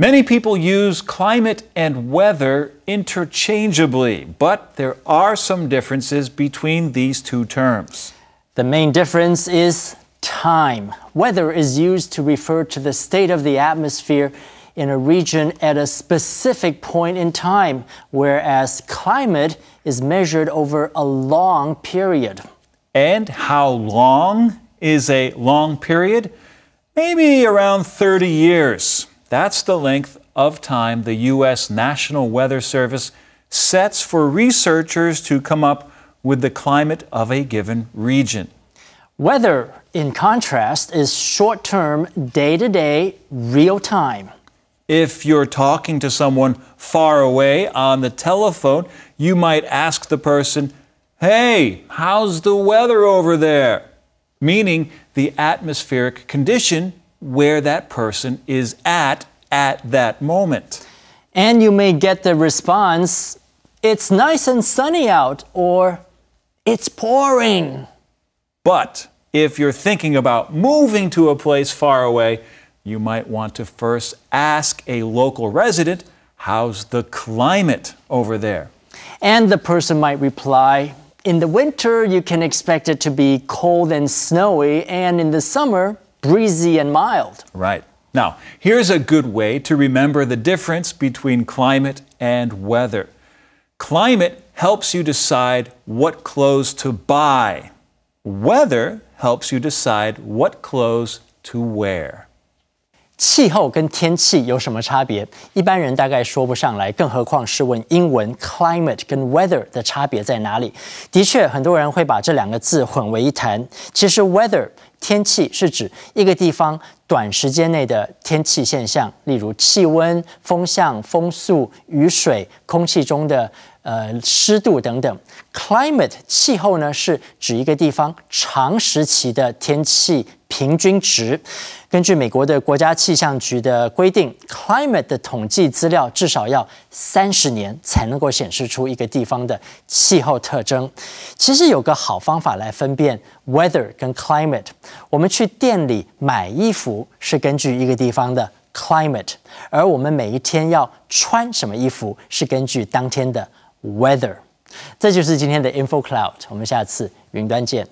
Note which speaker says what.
Speaker 1: Many people use climate and weather interchangeably, but there are some differences between these two terms. The main difference is time. Weather
Speaker 2: is used to refer to the state of the atmosphere in a region at a specific point in time, whereas climate is measured over a long
Speaker 1: period. And how long is a long period? Maybe around 30 years. That's the length of time the U.S. National Weather Service sets for researchers to come up with the climate of a given region. Weather, in contrast, is short term, day to day, real time. If you're talking to someone far away on the telephone, you might ask the person, Hey, how's the weather over there? Meaning the atmospheric condition where that person is at at that moment. And you may get the response, it's nice and sunny out, or it's pouring. But if you're thinking about moving to a place far away, you might want to first ask a local resident, how's the climate over there? And the person might reply, in
Speaker 2: the winter, you can expect it to be cold and snowy, and in the summer, breezy and mild.
Speaker 1: Right. Now, here's a good way to remember the difference between climate and weather. Climate helps you decide what clothes to buy. Weather helps you decide what clothes
Speaker 2: to wear. 气候跟天气有什么差别？一般人大概说不上来，更何况是问英文 climate 跟 weather 的差别在哪里？的确，很多人会把这两个字混为一谈。其实 weather 天气是指一个地方短时间内的天气现象，例如气温、风向、风速、雨水、空气中的呃湿度等等。climate 气候呢是指一个地方长时期的天气平均值。根据美国的国家气象局的规定，climate 的统计资料至少要三十年才能够显示出一个地方的气候特征。其实有个好方法来分辨 weather 跟 climate。我们去店里买衣服是根据一个地方的 climate，而我们每一天要穿什么衣服是根据当天的 weather。这就是今天的 InfoCloud，我们下次云端见。